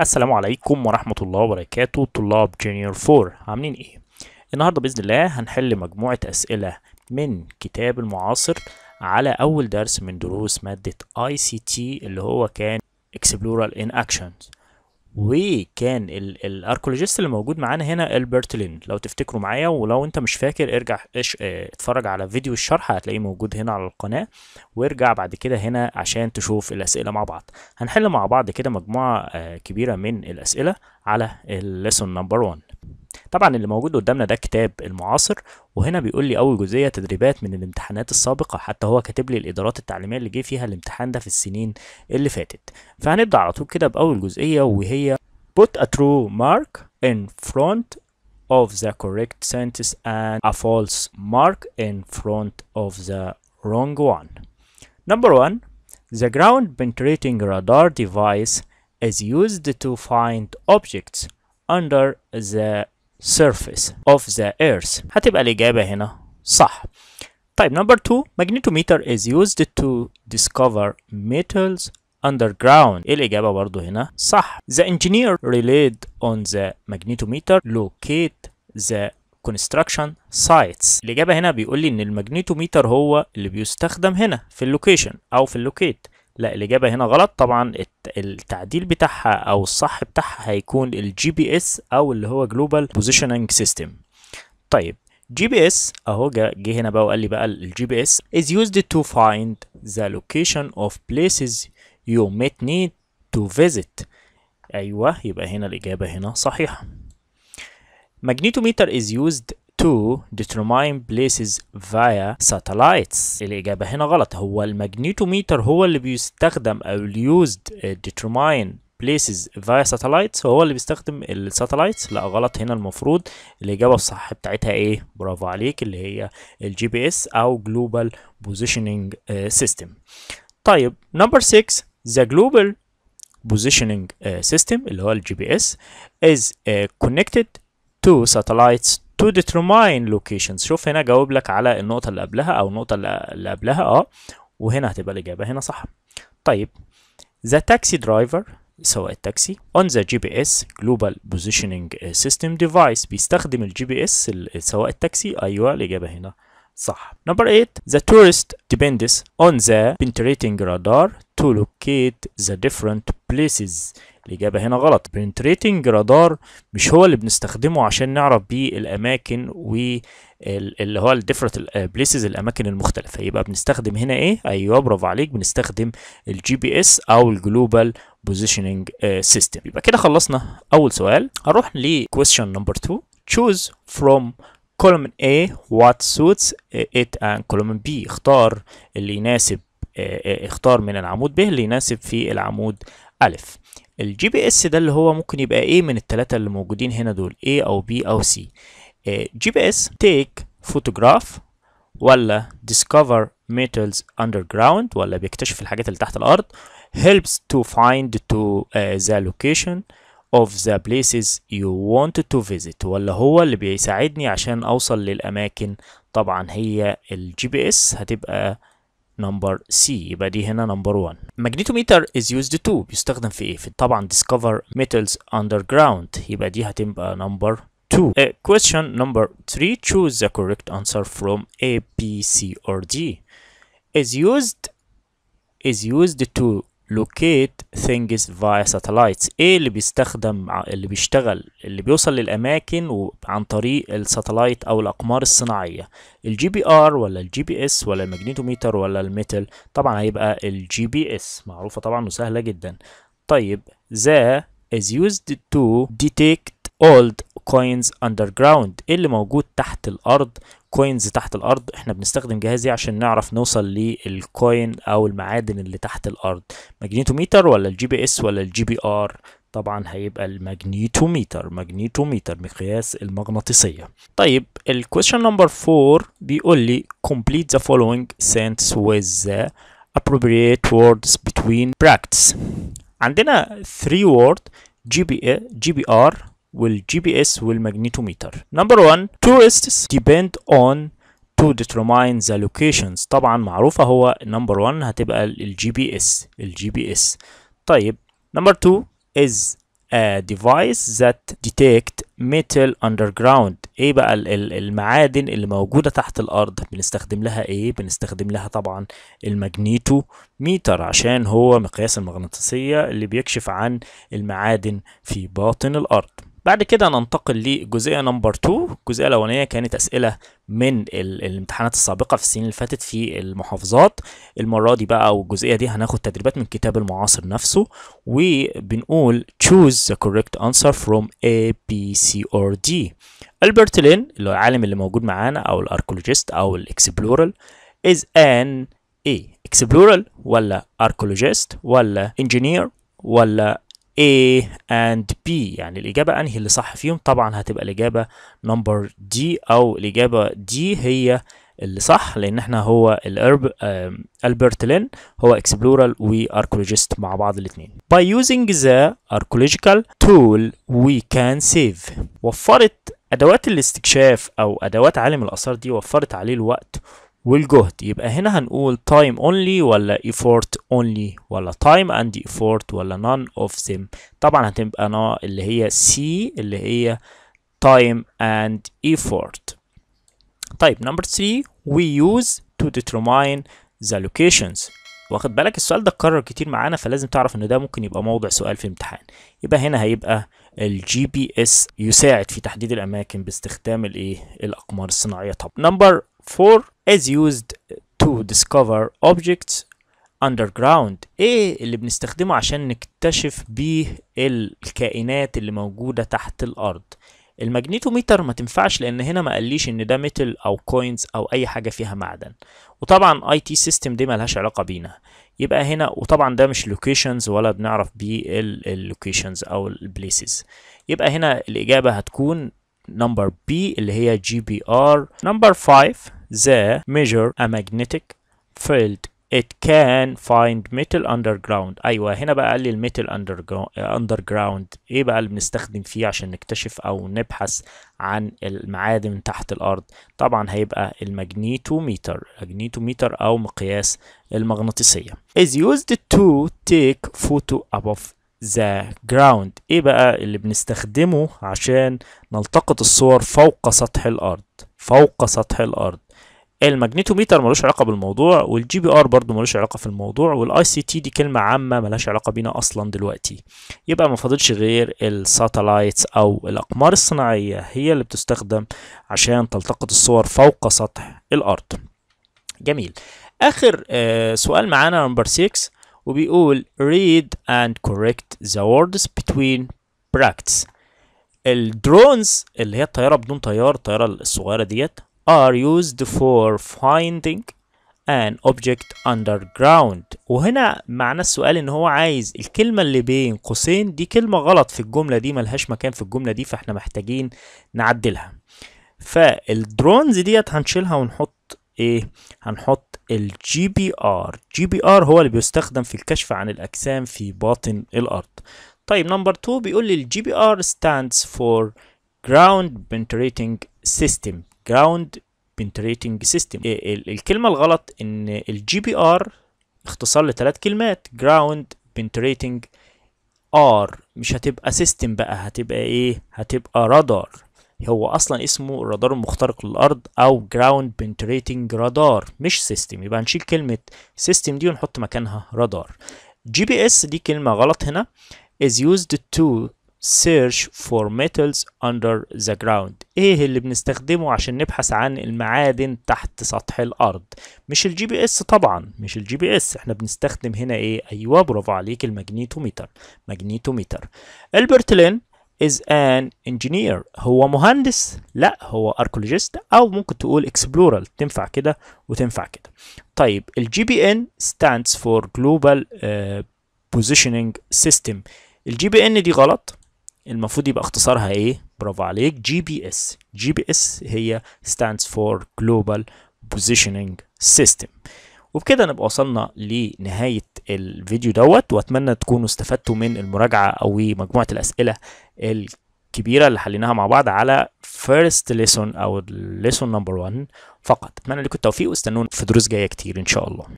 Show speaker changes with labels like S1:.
S1: السلام عليكم ورحمة الله وبركاته طلاب جونيور 4 عاملين ايه؟ النهاردة بإذن الله هنحل مجموعة أسئلة من كتاب المعاصر على أول درس من دروس مادة ICT اللي هو كان Explorer in Actions وكان الاركولوجيست اللي موجود معانا هنا البرت لين لو تفتكروا معايا ولو انت مش فاكر ارجع آه، اتفرج على فيديو الشرح هتلاقيه موجود هنا على القناه وارجع بعد كده هنا عشان تشوف الاسئله مع بعض هنحل مع بعض كده مجموعه آه، كبيره من الاسئله على الليسون نمبر 1 طبعا اللي موجود قدامنا ده كتاب المعاصر وهنا بيقول لي اول جزئيه تدريبات من الامتحانات السابقه حتى هو كاتب لي الادارات التعليميه اللي جه فيها الامتحان ده في السنين اللي فاتت فهنبدا على طول كده باول جزئيه وهي put a true mark in front of the correct sentence and a false mark in front of the wrong one number one the ground penetrating radar device is used to find objects under the surface of the earth هتبقى الإجابة هنا صح طيب number two magnetometer is used to discover metals underground الإجابة برضو هنا صح The engineer relied on the magnetometer locate the construction sites الإجابة هنا بيقول لي إن الماجنيتوميتر هو اللي بيستخدم هنا في اللوكيشن أو في اللوكيت لا الإجابة هنا غلط طبعا التعديل بتاعها أو الصح بتاعها هيكون الـ بي اس أو اللي هو Global Positioning سيستم طيب جي بي اس اهو جه هنا بقى وقال لي بقى الـ بي اس is used to find the location of places you might need to visit ايوه يبقى هنا الاجابه هنا صحيحه magnetometer is used to determine places via satellites الإجابة هنا غلط هو الماجنيتوميتر هو اللي بيستخدم أو used uh, determine places via satellites هو اللي بيستخدم الساتلايتس لا غلط هنا المفروض الإجابة الصح بتاعتها إيه برافو عليك اللي هي الجي بي إس أو Global Positioning uh, System طيب number 6 the global positioning uh, system اللي هو الجي بي اس is uh, connected to satellites to determine locations شوف هنا جاوب لك على النقطة اللي قبلها أو النقطة اللي قبلها أه وهنا هتبقى الإجابة هنا صح طيب the taxi driver سواء التاكسي on the GPS global positioning system device بيستخدم الجي بي اس سواء التاكسي أيوه الإجابة هنا صح number 8 the tourist depends on the penetrating radar to locate the different places الإجابة هنا غلط بنتريتنج رادار مش هو اللي بنستخدمه عشان نعرف بيه الأماكن اللي هو الديفرنت بليسز آه، الأماكن المختلفة يبقى بنستخدم هنا إيه؟ أيوه برافو عليك بنستخدم الجي بي إس أو الجلوبال بوزيشننج سيستم يبقى كده خلصنا أول سؤال هنروح لكويستشن نمبر 2 choose from column A what suits it and column B اختار اللي يناسب آه، آه، اختار من العمود ب اللي يناسب في العمود ألف الجي بي اس ده اللي هو ممكن يبقى ايه من الثلاثه اللي موجودين هنا دول A او B او C جي بي اس تيك فوتوغراف ولا discover metals underground ولا بيكتشف الحاجات اللي تحت الارض helps to find to uh, the location of the places you want to visit ولا هو اللي بيساعدني عشان اوصل للاماكن طبعا هي الجي بي اس هتبقى نمبر سي يبقى دي هنا نمبر 1 ماجنيتوميتر از يوزد تو بيستخدم في ايه في طبعا ديسكفر ميتالز اندر جراوند يبقى دي هتبقى نمبر 2 uh, question number 3 choose the correct answer from A B C or D is used is used to locate things via satellites ايه اللي بيستخدم اللي بيشتغل اللي بيوصل للاماكن عن طريق الساتلايت او الاقمار الصناعيه الجي بي ار ولا الجي بي اس ولا الماجنيتوميتر ولا الميتال طبعا هيبقى الجي بي اس معروفه طبعا وسهله جدا طيب ذا از يوزد تو ديتكت old coins underground ايه اللي موجود تحت الارض كوينز تحت الارض احنا بنستخدم جهازي إيه عشان نعرف نوصل للكوين او المعادن اللي تحت الارض ماجنيتوميتر ولا الجي بي اس ولا الجي بي ار طبعا هيبقى الماجنيتوميتر ماجنيتوميتر مقياس المغناطيسيه طيب الكويشن نمبر 4 بيقول لي complete the following sentence with the appropriate words between practice عندنا 3 word جي بي جي بي ار والجي بي اس والماجنيتوميتر نمبر 1 تورستس ديبند اون تو ديترماين ذا لوكيشنز طبعا معروفة هو نمبر 1 هتبقى الجي بي اس الجي بي اس طيب نمبر 2 از a device that detect metal underground ايه بقى ال ال المعادن اللي موجودة تحت الارض بنستخدم لها ايه بنستخدم لها طبعا الماجنيتو ميتر عشان هو مقياس المغناطيسية اللي بيكشف عن المعادن في باطن الارض بعد كده ننتقل لجزئيه نمبر 2 الجزئيه الاولانيه كانت اسئله من الامتحانات السابقه في السنين اللي فاتت في المحافظات المره دي بقى او الجزئيه دي هناخد تدريبات من كتاب المعاصر نفسه وبنقول choose the correct answer from A B C or D البرت لين اللي هو العالم اللي موجود معانا او الاركولوجيست او الاكسبلورال is an ايه اكسبلورال ولا اركولوجيست ولا انجينير ولا A and B يعني الإجابة أنهي اللي صح فيهم طبعا هتبقى الإجابة نمبر D أو الإجابة D هي اللي صح لأن احنا هو الأرب ألبرت لين هو اكسبلورال وأركولوجيست مع بعض الاثنين. By using the archaeological tool we can save وفرت أدوات الاستكشاف أو أدوات عالم الآثار دي وفرت عليه الوقت والجهد يبقى هنا هنقول time only ولا effort only ولا time and effort ولا none of them طبعا هتبقى نا اللي هي C اللي هي time and effort طيب number 3 we use to determine the locations واخد بالك السؤال ده اتكرر كتير معانا فلازم تعرف ان ده ممكن يبقى موضع سؤال في الامتحان يبقى هنا هيبقى الجي بي اس يساعد في تحديد الاماكن باستخدام الايه الاقمار الصناعيه طب نمبر 4 is used to discover objects underground ايه اللي بنستخدمه عشان نكتشف بيه الكائنات اللي موجودة تحت الارض الماجنيتوميتر ما تنفعش لان هنا ما قاليش ان ده ميتال او كوينز او اي حاجه فيها معدن وطبعا اي تي سيستم دي ملهاش علاقه بينا يبقى هنا وطبعا ده مش لوكيشنز ولا بنعرف بيه اللوكيشنز او البليسز يبقى هنا الاجابه هتكون نمبر بي اللي هي جي بي ار نمبر 5 the measure a magnetic field it can find metal underground ايوه هنا بقى قال لي الميتال underground ايه بقى اللي بنستخدم فيه عشان نكتشف او نبحث عن المعادن تحت الارض طبعا هيبقى الماجنيتوميتر الماجنيتوميتر او مقياس المغناطيسيه is used to take photo above the ground ايه بقى اللي بنستخدمه عشان نلتقط الصور فوق سطح الارض فوق سطح الارض الماجنيتوميتر ملوش علاقه بالموضوع والجي بي ار برضه ملوش علاقه في الموضوع والاي سي تي دي كلمه عامه ملهاش علاقه بينا اصلا دلوقتي يبقى ما فاضلش غير الساتلايتس او الاقمار الصناعيه هي اللي بتستخدم عشان تلتقط الصور فوق سطح الارض جميل اخر آه سؤال معانا نمبر 6 وبيقول read and correct the words between brackets الدرونز اللي هي الطياره بدون طيار الطياره الصغيره ديت are used for finding an object underground وهنا معنى السؤال ان هو عايز الكلمة اللي بين قوسين دي كلمة غلط في الجملة دي ملهاش مكان في الجملة دي فاحنا محتاجين نعدلها فالدرونز ديت هنشيلها ونحط ايه هنحط الجي بي ار جي بي ار هو اللي بيستخدم في الكشف عن الاجسام في باطن الارض طيب نمبر 2 بيقول لي الجي بي ار ستاندز فور جراوند بنتريتنج سيستم جراوند penetrating سيستم إيه، الكلمة الغلط ان الجي بي ار اختصار لثلاث كلمات جراوند بنتريتنج ار مش هتبقى سيستم بقى هتبقى ايه هتبقى رادار هو اصلا اسمه الرادار المخترق للارض او جراوند بنتريتنج رادار مش سيستم يبقى هنشيل كلمه سيستم دي ونحط مكانها رادار جي بي اس دي كلمه غلط هنا is used to search for metals under the ground ايه اللي بنستخدمه عشان نبحث عن المعادن تحت سطح الارض مش الجي بي اس طبعا مش الجي بي اس احنا بنستخدم هنا ايه ايوه برافو عليك الماجنيتوميتر ماجنيتوميتر البرت لين is an engineer هو مهندس لا هو اركولوجيست او ممكن تقول اكسبلورال تنفع كده وتنفع كده طيب الجي بي ان ستاندز فور جلوبال بوزيشننج سيستم الجي بي ان دي غلط المفروض يبقى اختصارها ايه برافو عليك جي بي اس جي بي اس هي stands for global positioning system وبكده نبقى وصلنا لنهاية الفيديو دوت واتمنى تكونوا استفدتوا من المراجعة او مجموعة الاسئلة الكبيرة اللي حليناها مع بعض على first lesson او lesson number 1 فقط اتمنى لكم التوفيق واستنونا في دروس جاية كتير ان شاء الله